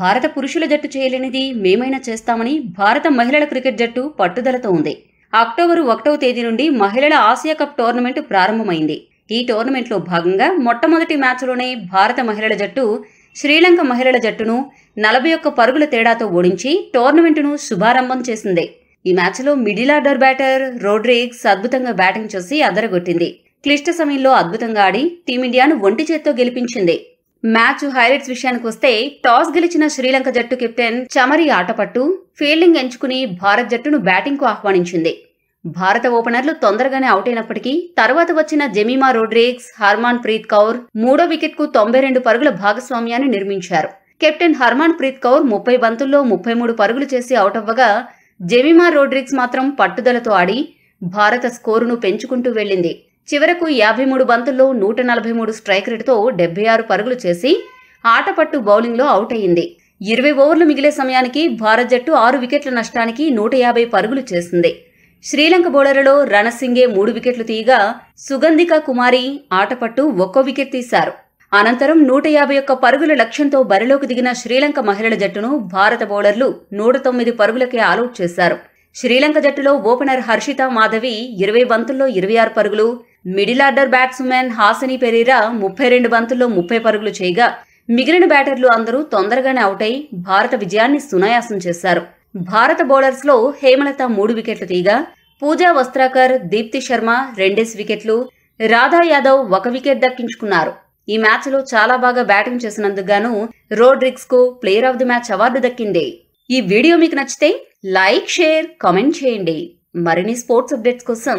భారత పురుషుల జట్టు చేయలేనిది మేమైనా చేస్తామని భారత మహిళల క్రికెట్ జట్టు పట్టుదలతో ఉంది అక్టోబర్ ఒకటవ తేదీ నుండి మహిళల ఆసియా కప్ టోర్నమెంట్ ప్రారంభమైంది ఈ టోర్నమెంట్లో భాగంగా మొట్టమొదటి మ్యాచ్లోనే భారత మహిళల జట్టు శ్రీలంక మహిళల జట్టును నలభై ఒక్క పరుగుల తేడాతో ఓడించి టోర్నమెంటును శుభారంభం చేసింది ఈ మ్యాచ్లో మిడిల్ ఆర్డర్ బ్యాటర్ రోడ్రిగ్స్ అద్భుతంగా బ్యాటింగ్ చేసి అదరగొట్టింది క్లిష్ట సమయంలో అద్భుతంగా ఆడి టీమిండియాను ఒంటి చేత్తో గెలిపించింది మ్యాచ్ హైలైట్స్ విషయానికి వస్తే టాస్ గెలిచిన శ్రీలంక జట్టు కెప్టెన్ చమరి ఆటపట్టు ఫీల్డింగ్ ఎంచుకుని భారత్ జట్టును బ్యాటింగ్కు ఆహ్వానించింది భారత ఓపెనర్లు తొందరగానే అవుట్ అయినప్పటికీ తర్వాత వచ్చిన జెమీమా రోడ్రిక్స్ హర్మాన్ ప్రీత్ కౌర్ మూడో వికెట్కు తొంభై రెండు పరుగుల భాగస్వామ్యాన్ని నిర్మించారు కెప్టెన్ హర్మాన్ ప్రీత్ కౌర్ ముప్పై బంతుల్లో ముప్పై మూడు పరుగులు చేసి అవుట్ అవ్వగా జెమీమా రోడ్రిక్స్ మాత్రం పట్టుదలతో ఆడి భారత స్కోరును పెంచుకుంటూ వెళ్ళింది చివరకు యాభై మూడు బంతుల్లో నూట నలభై మూడు స్ట్రైక్ రేటుతో డెబ్బై ఆరు పరుగులు చేసి ఆటపట్టు బౌలింగ్లో అవుట్ అయింది ఇరవై ఓవర్లు మిగిలే సమయానికి భారత్ జట్టు ఆరు వికెట్ల నష్టానికి నూట యాభై పరుగులు చేసింది శ్రీలంక బౌలర్లలో రణసింగే మూడు వికెట్లు తీయగా సుగంధిక కుమారి ఆటపట్టు ఒక్కో వికెట్ తీశారు అనంతరం నూట యాభై ఒక్క పరుగుల లక్ష్యంతో బరిలోకి దిగిన శ్రీలంక మహిళల జట్టును భారత బౌలర్లు నూట తొమ్మిది పరుగులకే ఆలౌట్ చేశారు శ్రీలంక జట్టులో ఓపెనర్ హర్షిత మాధవి ఇరవై బంతుల్లో ఇరవై ఆరు పరుగులు middle order batsmen Hasini Perera ముప్పై రెండు బంతుల్లో ముప్పై పరుగులు చేయగా మిగిలిన బ్యాటర్లు అందరూ తొందరగానే అవుట్ అయి భారత విజయాన్ని సునాయాసం చేశారు భారత బౌలర్స్లో హేమలత మూడు వికెట్లు తీయగా పూజా వస్త్రాకర్ దీప్తి శర్మ రెండేసి వికెట్లు రాధా యాదవ్ ఒక వికెట్ దక్కించుకున్నారు ఈ మ్యాచ్లో చాలా బాగా బ్యాటింగ్ చేసినందుకు గాను కు player of the match award దక్కింది ఈ వీడియో మీకు నచ్చితే లైక్ షేర్ కామెంట్ చేయండి మరిన్ని స్పోర్ట్స్ అప్డేట్స్ కోసం